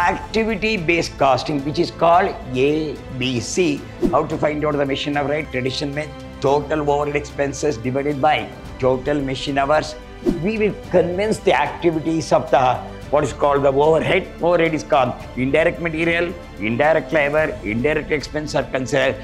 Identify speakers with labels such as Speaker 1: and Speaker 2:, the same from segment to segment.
Speaker 1: activity based costing which is called ABC. How to find out the machine hour rate? Tradition means total overhead expenses divided by total machine hours. We will convince the activities of the what is called the overhead. Overhead is called indirect material, indirect labor, indirect expense are considered.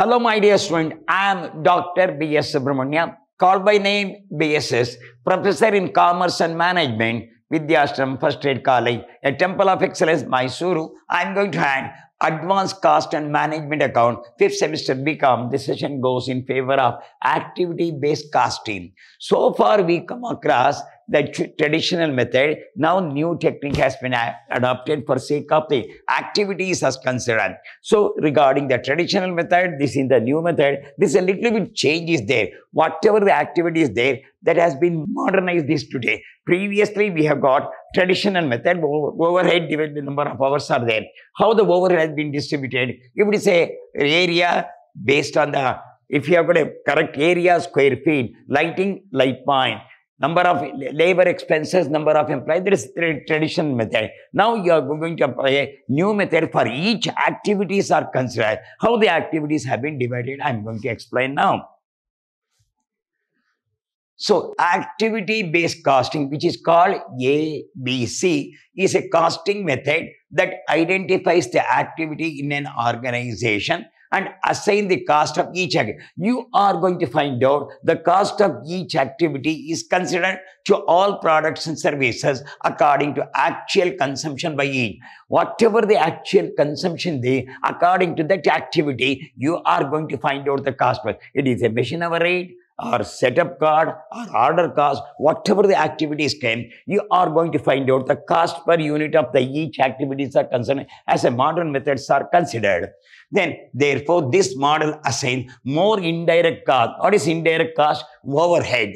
Speaker 1: Hello, my dear student. I am Dr. B.S. Subramaniam called by name BSS, Professor in Commerce and Management, Vidyashram First Aid College, a Temple of Excellence, Mysuru. I'm going to hand Advanced Cost and Management Account, fifth semester become. This session goes in favor of activity-based costing. So far, we come across the traditional method, now new technique has been adopted for sake of the activities as concerned. So regarding the traditional method, this is the new method, this a little bit change is there. Whatever the activity is there, that has been modernized this today. Previously, we have got traditional method, overhead divided the number of hours are there. How the overhead has been distributed, if it is a area based on the if you have got a correct area, square feet, lighting, light point, number of labor expenses, number of employees, there is traditional method. Now you are going to apply a new method for each activities are considered. How the activities have been divided, I am going to explain now. So activity-based costing, which is called ABC, is a costing method that identifies the activity in an organization and assign the cost of each activity. You are going to find out the cost of each activity is considered to all products and services according to actual consumption by each. Whatever the actual consumption they, according to that activity, you are going to find out the cost. It is a machine hour rate, or setup card or order cost, whatever the activities came, you are going to find out the cost per unit of the each activities are concerned as a modern methods are considered. Then, therefore, this model assigns more indirect cost. What is indirect cost? Overhead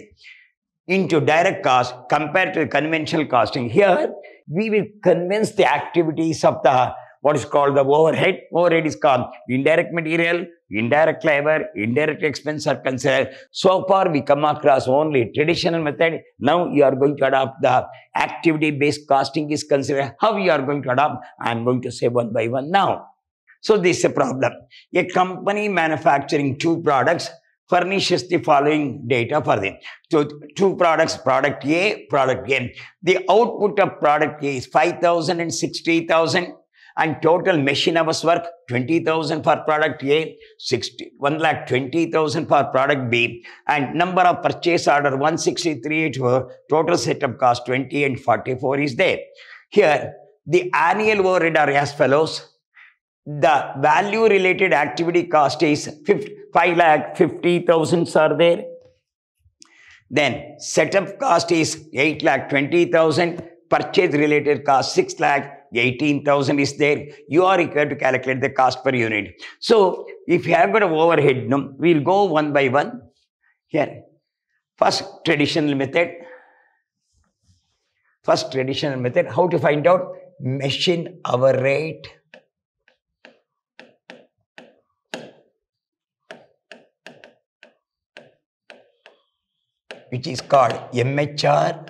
Speaker 1: into direct cost compared to conventional costing. Here, we will convince the activities of the what is called the overhead. Overhead is called indirect material, indirect labor, indirect expense are considered. So far, we come across only traditional method. Now you are going to adopt the activity-based costing is considered. How you are going to adopt? I am going to say one by one now. So this is a problem. A company manufacturing two products furnishes the following data for them. So two products, product A, product B. The output of product A is 5,000 and 60,000 and total machine hours work 20,000 for product A, 60, 1,20,000 for product B, and number of purchase order 16384, total setup cost 20 and 44 is there. Here, the annual overhead are as follows. The value related activity cost is 50, 5 lakh 50,000 are there. Then setup cost is 8 lakh 20,000, purchase related cost 6 lakh the 18,000 is there. You are required to calculate the cost per unit. So if you have got an overhead, no, we'll go one by one. Here, first traditional method. First traditional method, how to find out machine hour rate. which is called MHR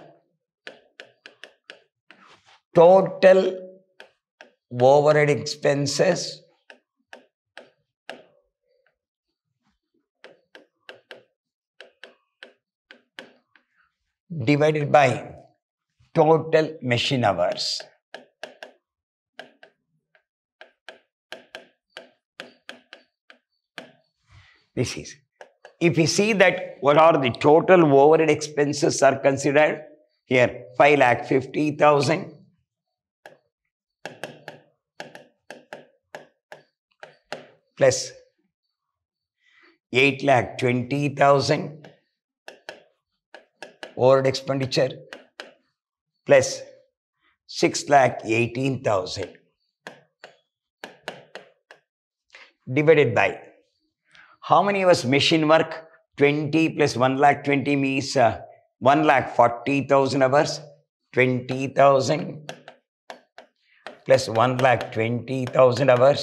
Speaker 1: total overhead expenses, divided by total machine hours. This is. If we see that what are the total overhead expenses are considered here 5 lakh 50,000 plus 8 lakh 20,000 overhead expenditure plus 6 lakh 18,000 divided by how many was machine work 20 plus 1 lakh 20 means uh, 1 lakh 40,000 hours 20,000 plus 1 lakh 20,000 hours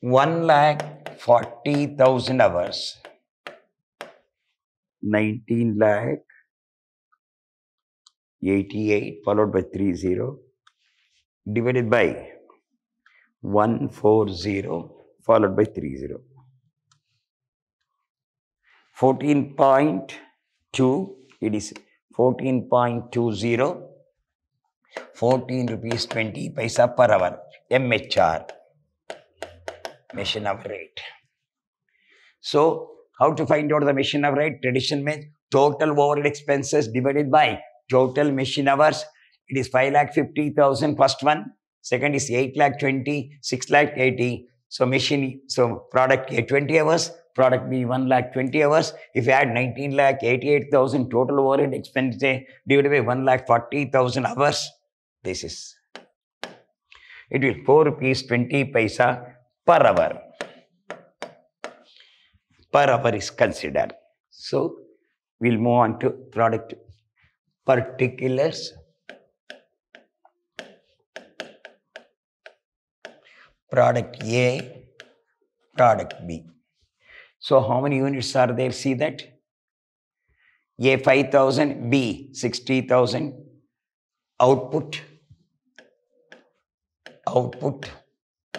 Speaker 1: 1 lakh 40,000 hours. 19 lakh 88 followed by 30 divided by 140 followed by 30. 14.2 it is 14.20 14 rupees 20 paisa per hour MHR machine of rate. So, how to find out the machine of rate? Tradition means total overhead expenses divided by total machine hours. It is 5 lakh 50,000 first one, second is 8 lakh 20, 6 lakh 80. So machine, so product A 20 hours, product B 1 lakh 20 hours. If you add 19 lakh 88,000 total overhead expenditure divided by 1 lakh 40,000 hours, this is. It will 4 rupees 20 paisa per hour. Per hour is considered. So we'll move on to product particulars. Product A, product B. So how many units are there? See that? A 5000, B 60,000. Output, output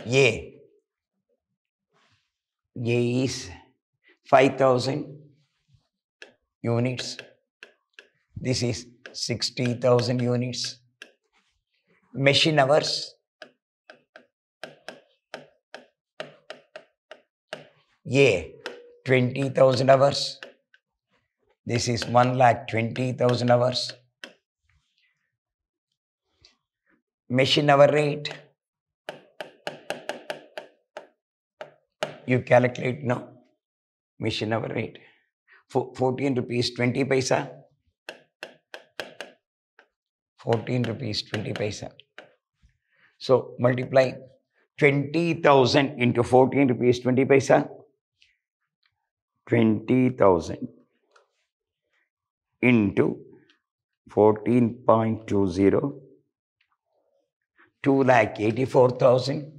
Speaker 1: A GEs, 5,000 units. This is 60,000 units. Machine hours. A, 20,000 hours. This is 1 lakh 20,000 hours. Machine hour rate. you calculate now. Machine never read 14 rupees 20 paisa. 14 rupees 20 paisa. So multiply 20,000 into 14 rupees 20 paisa. 20,000 into 14.20. 2 lakh 84,000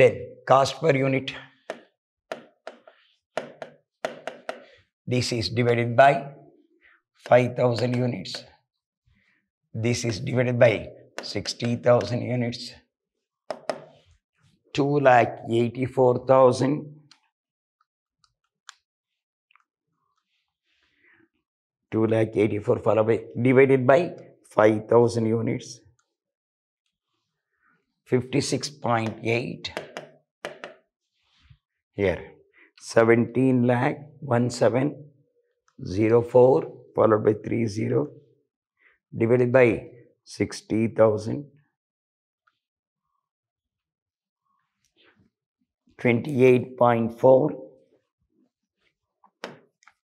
Speaker 1: Then cost per unit. This is divided by 5000 units. This is divided by 60,000 units. 2 lakh 84,000 2 lakh 84 far away divided by 5000 units 56.8 here 17 lakh 1704 followed by 30 divided by 60,000 28.4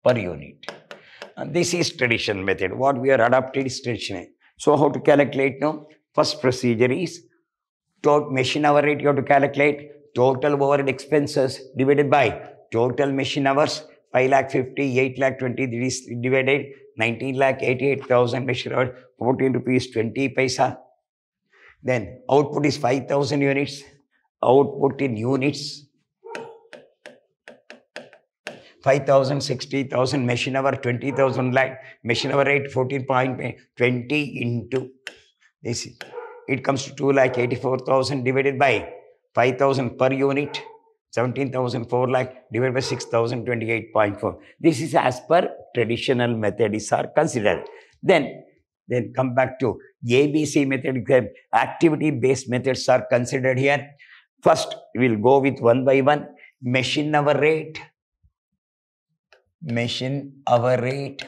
Speaker 1: per unit. And this is tradition method. What we are adopted is traditional. So how to calculate now? First procedure is to machine hour rate you have to calculate total overhead expenses divided by total machine hours, 5 lakh 50, 8 lakh 20 divided 19 lakh 88,000 machine hours, 14 rupees 20 paisa. Then output is 5,000 units, output in units, 5,000, 60,000 machine hour, 20,000 lakh, machine hour rate 14.20 into this. It comes to 2 lakh 84,000 divided by 5,000 per unit, seventeen thousand four lakh divided by six thousand twenty eight point four. This is as per traditional method is are considered. Then, then come back to ABC method, activity-based methods are considered here. First, we'll go with one by one. Machine hour rate. Machine hour rate.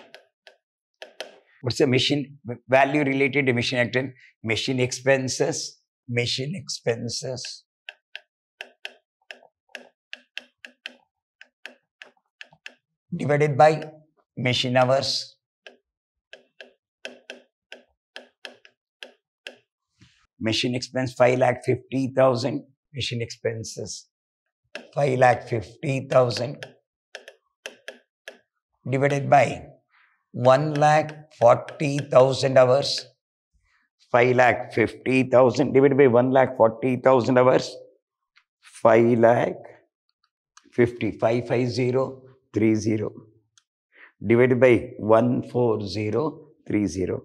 Speaker 1: What's the machine value related to machine activity? Machine expenses. Machine expenses divided by machine hours. Machine expense 5 lakh 50,000. Machine expenses 5 lakh 50,000 divided by 1 lakh 40,000 hours. 5 lakh 50,000 divided by 1 lakh 40,000 hours. 5 lakh fifty five five zero three zero divided by one four zero three zero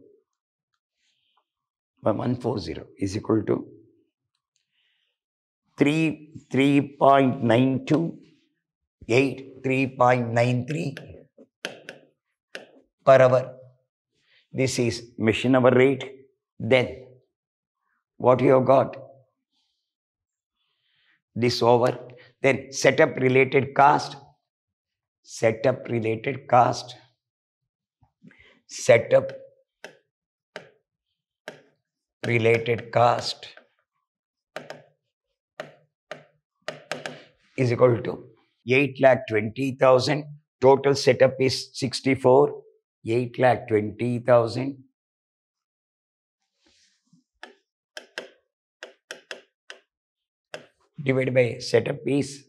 Speaker 1: by one four zero is equal to three three point nine two eight three point nine three per hour. This is machine hour rate. Then what you have got? This over. Then setup related cost setup related cost, setup related cost is equal to 8 lakh 20,000. Total setup is 64, 8 lakh 20,000. Divided by setup is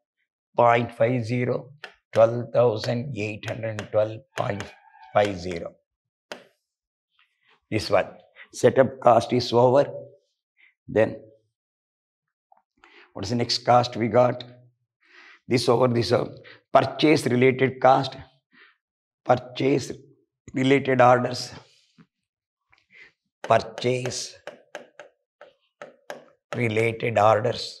Speaker 1: 0.50, 12,812.50. This one. Setup cost is over. Then, what is the next cost we got? This over, this over. Purchase related cost. Purchase related orders. Purchase related orders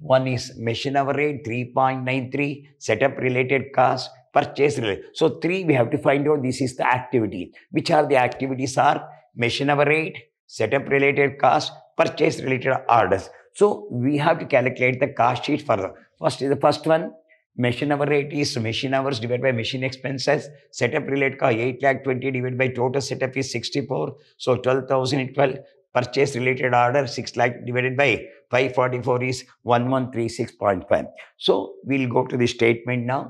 Speaker 1: One is machine hour rate, 3.93, setup related cost, purchase related. So three, we have to find out this is the activity. Which are the activities are machine hour rate, setup related cost, purchase related orders. So we have to calculate the cost sheet further. First is the first one, machine hour rate is machine hours divided by machine expenses. Setup related cost 8 lakh 20 divided by total setup is 64. So 12,012 purchase related order 6 lakh divided by 544 is 1136.5. So we'll go to the statement now.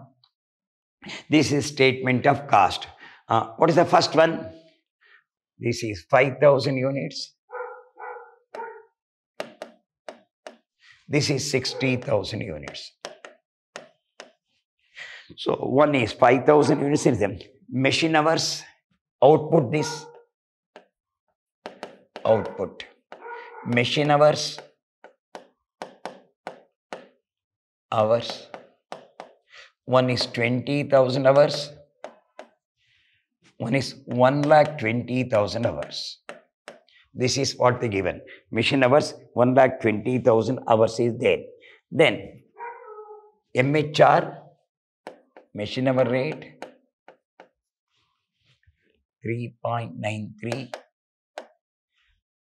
Speaker 1: This is statement of cost. Uh, what is the first one? This is 5000 units. This is 60,000 units. So one is 5000 units in them. Machine hours output this output. Machine hours, hours, one is 20,000 hours, one is 1 lakh 20,000 hours. This is what they given. Machine hours, 1 lakh 20,000 hours is there. Then MHR, machine hour rate, 3.93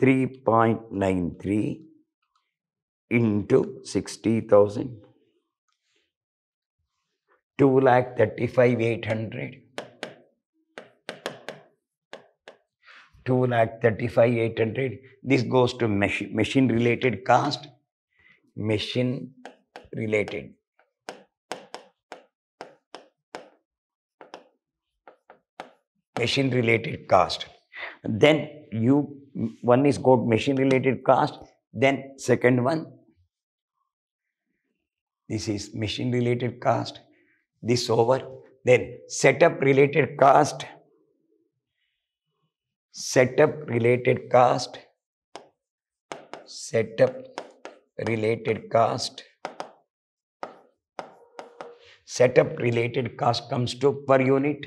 Speaker 1: 3.93 into 60,000. 2 lakh 35 800 2 lakh 35 800 this goes to machine machine related cost machine related machine related cost then you one is called machine related cost, then second one, this is machine related cost, this over, then setup related cost, setup related cost, setup related cost, setup related cost comes to per unit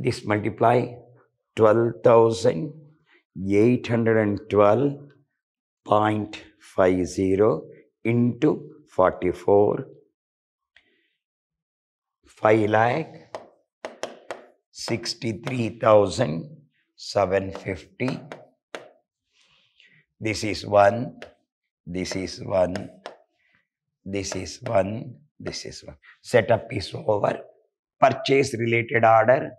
Speaker 1: This multiply 12,812.50 into 44 5 lakh 63,750. This is 1, this is 1, this is 1, this is 1. Setup is over. Purchase related order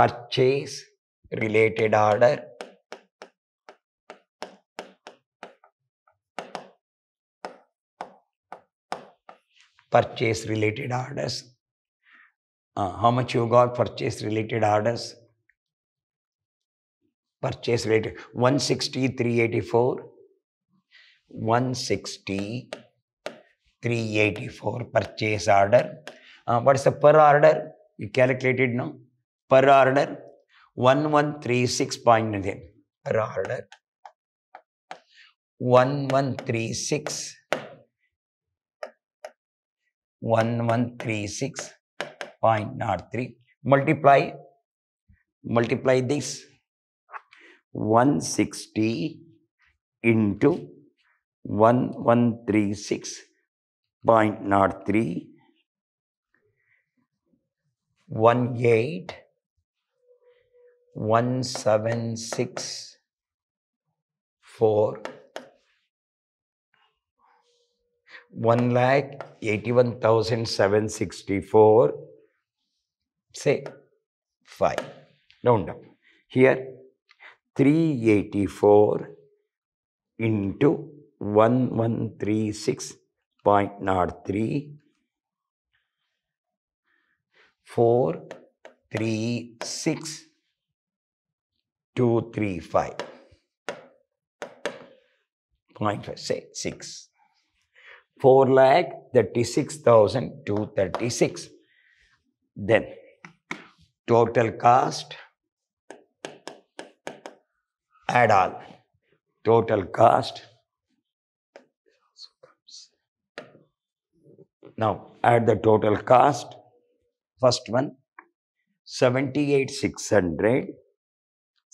Speaker 1: purchase related order purchase related orders uh, how much you got purchase related orders purchase related 160 384 160 384 purchase order uh, what is the per order you calculated now per order 1136.9 per order 1136 1136.03 multiply multiply this 160 into 1136.03 18 one seven six four one lakh eighty one thousand seven sixty four say five round up here 384 into 1136.03 436 two, three, five. Point five, say six. Four lakh thirty-six thousand two thirty-six. Then total cost add all. Total cost. Now add the total cost. First one, seventy-eight six hundred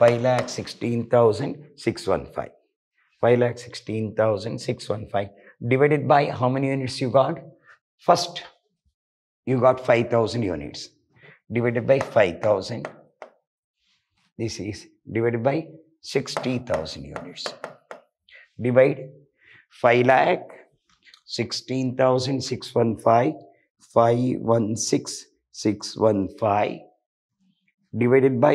Speaker 1: 5 lakh 16,615. 5 lakh 16,615 divided by how many units you got? First, you got 5,000 units divided by 5,000. This is divided by 60,000 units. Divide 5 lakh 16,615 516,615 divided by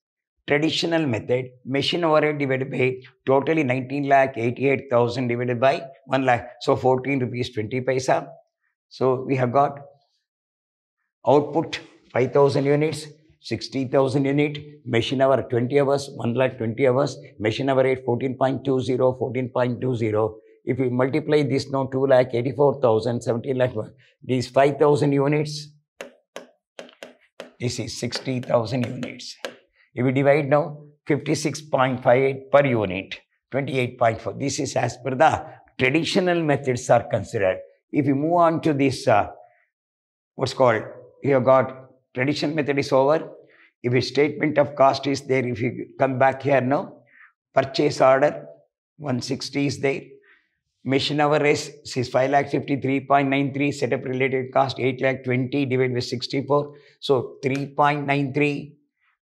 Speaker 1: traditional method, machine overhead divided by totally 19 lakh 88,000 divided by 1 lakh. So 14 rupees 20 paisa. So we have got output 5,000 units, 60,000 unit, machine hour 20 hours, 1 lakh 20 hours, machine hour rate 14.20, 14.20. If we multiply this now 2 lakh 84,000, 17 lakh, these 5,000 units, this is 60,000 units. If we divide now, 56.58 per unit, 28.4. This is as per the traditional methods are considered. If you move on to this, uh, what's called, you have got traditional method is over. If a statement of cost is there, if you come back here now, purchase order 160 is there. Mission hour is 5 lakh 53.93, setup related cost 8 lakh 20 divided by 64. So 3.93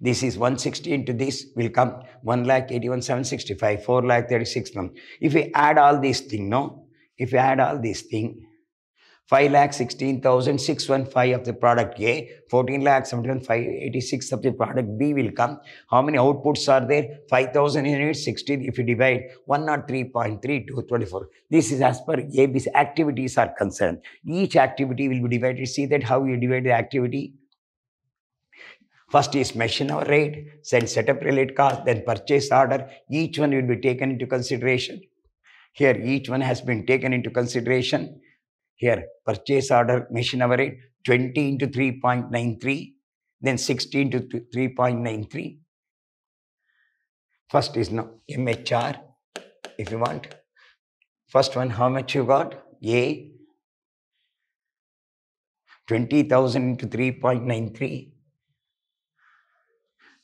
Speaker 1: This is 160 into this will come 1 lakh 81 765, 4 lakh 36. If we add all these thing, no? If we add all these thing, 5 lakh 16,615 of the product A, 14 lakh 17,586 of the product B will come. How many outputs are there? 5,000 16 if you divide 103.3 to 24. This is as per AB's activities are concerned. Each activity will be divided. See that how you divide the activity? First is machine hour rate, then setup related cost, then purchase order. Each one will be taken into consideration. Here, each one has been taken into consideration. Here, purchase order, machine hour rate, 20 into 3.93, then 16 to 3.93. First is now MHR, if you want. First one, how much you got? A, 20,000 into 3.93.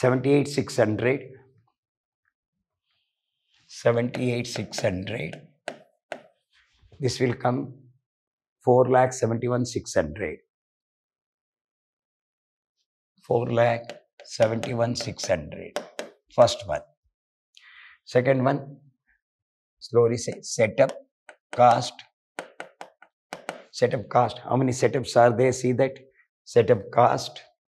Speaker 1: 78600 78600 this will come 4 lakh 71600 4 lakh 71600 first one second one slowly say setup cost setup cost how many setups are there see that setup cost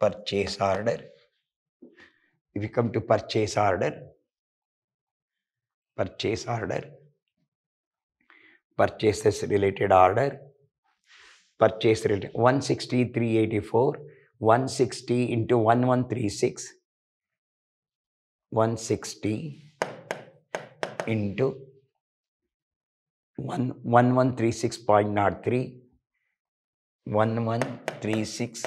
Speaker 1: purchase order. If you come to purchase order, purchase order, purchases related order, purchase related One sixty three 160 into 1136, 160 into 1136.03, 1136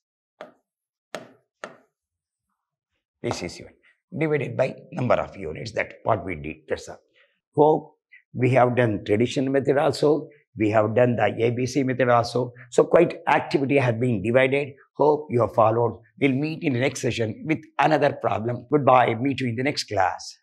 Speaker 1: This is unit divided by number of units. That what we did. That's all. So we have done tradition method also. We have done the ABC method also. So quite activity has been divided. Hope you have followed. We'll meet in the next session with another problem. Goodbye. Meet you in the next class.